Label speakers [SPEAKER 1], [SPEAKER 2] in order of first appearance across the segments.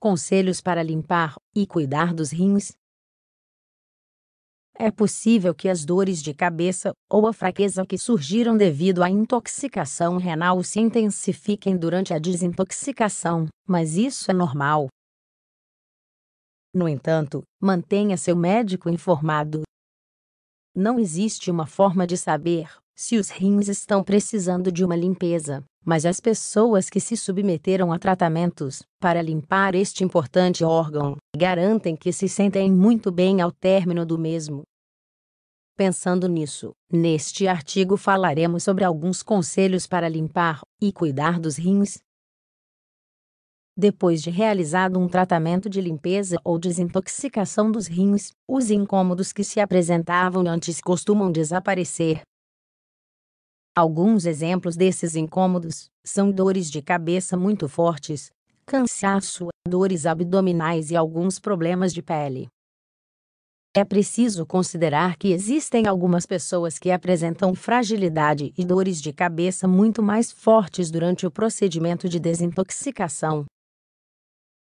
[SPEAKER 1] Conselhos para limpar e cuidar dos rins. É possível que as dores de cabeça ou a fraqueza que surgiram devido à intoxicação renal se intensifiquem durante a desintoxicação, mas isso é normal. No entanto, mantenha seu médico informado. Não existe uma forma de saber se os rins estão precisando de uma limpeza mas as pessoas que se submeteram a tratamentos para limpar este importante órgão garantem que se sentem muito bem ao término do mesmo. Pensando nisso, neste artigo falaremos sobre alguns conselhos para limpar e cuidar dos rins. Depois de realizado um tratamento de limpeza ou desintoxicação dos rins, os incômodos que se apresentavam antes costumam desaparecer, Alguns exemplos desses incômodos são dores de cabeça muito fortes, cansaço, dores abdominais e alguns problemas de pele. É preciso considerar que existem algumas pessoas que apresentam fragilidade e dores de cabeça muito mais fortes durante o procedimento de desintoxicação,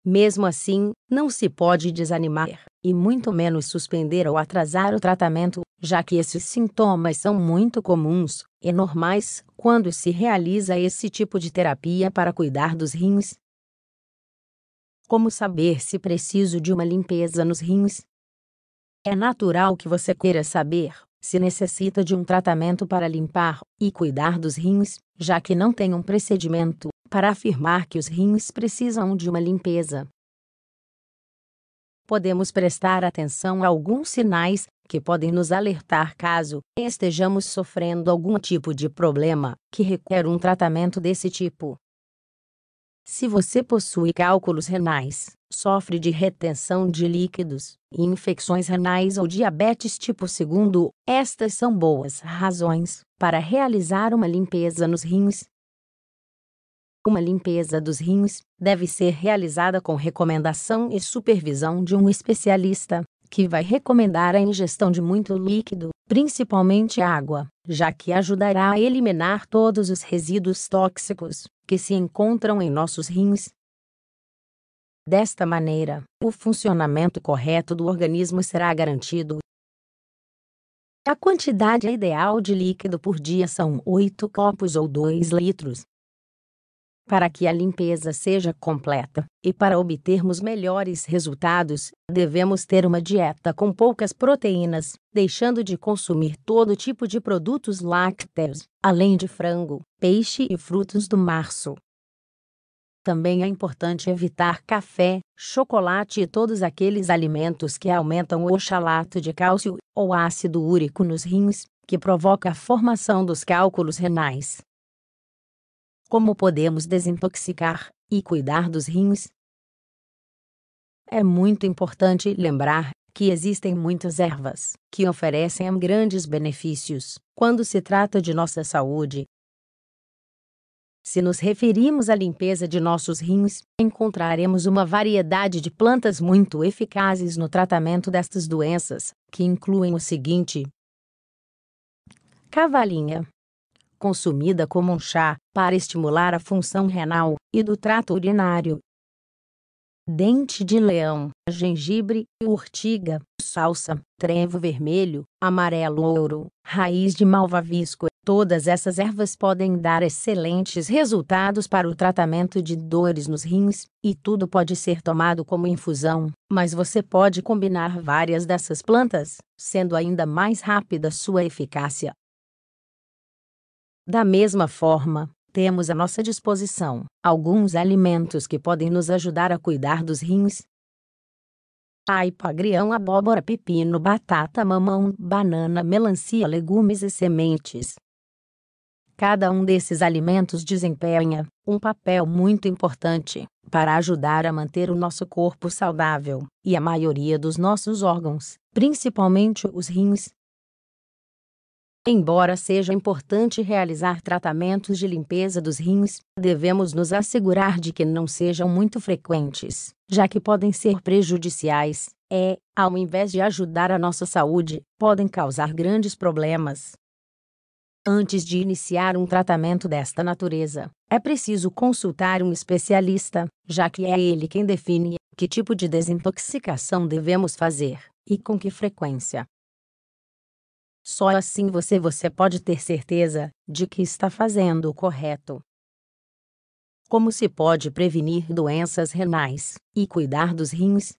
[SPEAKER 1] mesmo assim, não se pode desanimar, e muito menos suspender ou atrasar o tratamento, já que esses sintomas são muito comuns e normais quando se realiza esse tipo de terapia para cuidar dos rins. Como saber se preciso de uma limpeza nos rins? É natural que você queira saber se necessita de um tratamento para limpar e cuidar dos rins, já que não tem um procedimento para afirmar que os rins precisam de uma limpeza. Podemos prestar atenção a alguns sinais que podem nos alertar caso estejamos sofrendo algum tipo de problema que requer um tratamento desse tipo. Se você possui cálculos renais, sofre de retenção de líquidos, infecções renais ou diabetes tipo 2, estas são boas razões para realizar uma limpeza nos rins. Uma limpeza dos rins deve ser realizada com recomendação e supervisão de um especialista, que vai recomendar a ingestão de muito líquido, principalmente água, já que ajudará a eliminar todos os resíduos tóxicos que se encontram em nossos rins. Desta maneira, o funcionamento correto do organismo será garantido. A quantidade ideal de líquido por dia são 8 copos ou 2 litros. Para que a limpeza seja completa e para obtermos melhores resultados, devemos ter uma dieta com poucas proteínas, deixando de consumir todo tipo de produtos lácteos, além de frango, peixe e frutos do mar. Também é importante evitar café, chocolate e todos aqueles alimentos que aumentam o oxalato de cálcio ou ácido úrico nos rins, que provoca a formação dos cálculos renais. Como podemos desintoxicar e cuidar dos rins? É muito importante lembrar que existem muitas ervas que oferecem grandes benefícios quando se trata de nossa saúde. Se nos referimos à limpeza de nossos rins, encontraremos uma variedade de plantas muito eficazes no tratamento destas doenças, que incluem o seguinte: cavalinha, consumida como um chá, para estimular a função renal e do trato urinário. Dente de leão, gengibre, urtiga, salsa, trevo vermelho, amarelo ouro, raiz de malvavisco. Todas essas ervas podem dar excelentes resultados para o tratamento de dores nos rins, e tudo pode ser tomado como infusão, mas você pode combinar várias dessas plantas, sendo ainda mais rápida sua eficácia. Da mesma forma, temos à nossa disposição alguns alimentos que podem nos ajudar a cuidar dos rins. Aipa, agrião, abóbora, pepino, batata, mamão, banana, melancia, legumes e sementes. Cada um desses alimentos desempenha um papel muito importante para ajudar a manter o nosso corpo saudável e a maioria dos nossos órgãos, principalmente os rins, Embora seja importante realizar tratamentos de limpeza dos rins, devemos nos assegurar de que não sejam muito frequentes, já que podem ser prejudiciais, é, ao invés de ajudar a nossa saúde, podem causar grandes problemas. Antes de iniciar um tratamento desta natureza, é preciso consultar um especialista, já que é ele quem define que tipo de desintoxicação devemos fazer e com que frequência. Só assim você você pode ter certeza de que está fazendo o correto. Como se pode prevenir doenças renais e cuidar dos rins?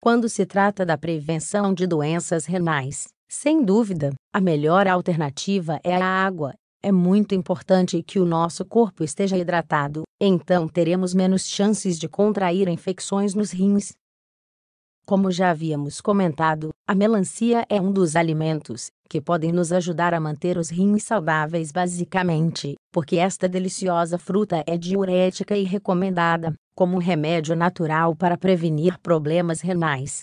[SPEAKER 1] Quando se trata da prevenção de doenças renais, sem dúvida, a melhor alternativa é a água. É muito importante que o nosso corpo esteja hidratado, então teremos menos chances de contrair infecções nos rins. Como já havíamos comentado, a melancia é um dos alimentos que podem nos ajudar a manter os rins saudáveis basicamente, porque esta deliciosa fruta é diurética e recomendada como um remédio natural para prevenir problemas renais.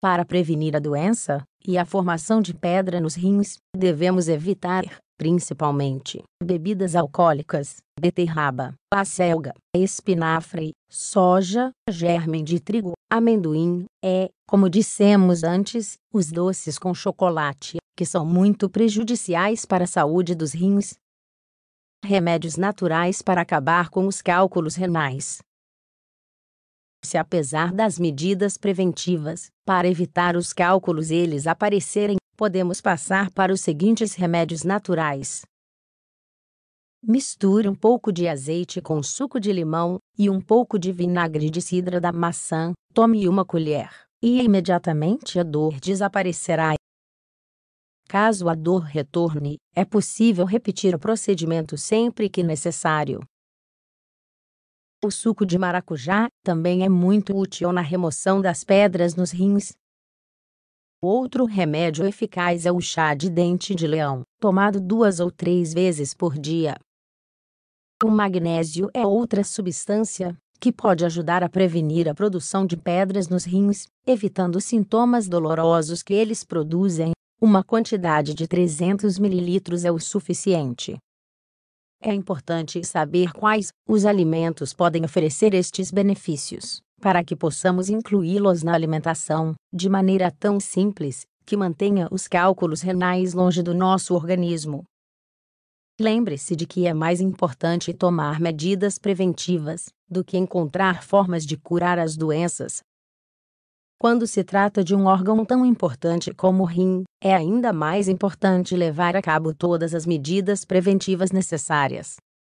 [SPEAKER 1] Para prevenir a doença e a formação de pedra nos rins, devemos evitar, principalmente, bebidas alcoólicas, beterraba, acelga, espinafre, soja, germe de trigo, amendoim, é, como dissemos antes, os doces com chocolate, que são muito prejudiciais para a saúde dos rins. Remédios naturais para acabar com os cálculos renais. Se apesar das medidas preventivas, para evitar os cálculos eles aparecerem, podemos passar para os seguintes remédios naturais. Misture um pouco de azeite com suco de limão e um pouco de vinagre de cidra da maçã, tome uma colher, e imediatamente a dor desaparecerá. Caso a dor retorne, é possível repetir o procedimento sempre que necessário. O suco de maracujá também é muito útil na remoção das pedras nos rins. Outro remédio eficaz é o chá de dente de leão, tomado duas ou três vezes por dia. O magnésio é outra substância que pode ajudar a prevenir a produção de pedras nos rins, evitando sintomas dolorosos que eles produzem. Uma quantidade de 300 ml é o suficiente. É importante saber quais os alimentos podem oferecer estes benefícios, para que possamos incluí-los na alimentação, de maneira tão simples, que mantenha os cálculos renais longe do nosso organismo. Lembre-se de que é mais importante tomar medidas preventivas do que encontrar formas de curar as doenças. Quando se trata de um órgão tão importante como o rim, é ainda mais importante levar a cabo todas as medidas preventivas necessárias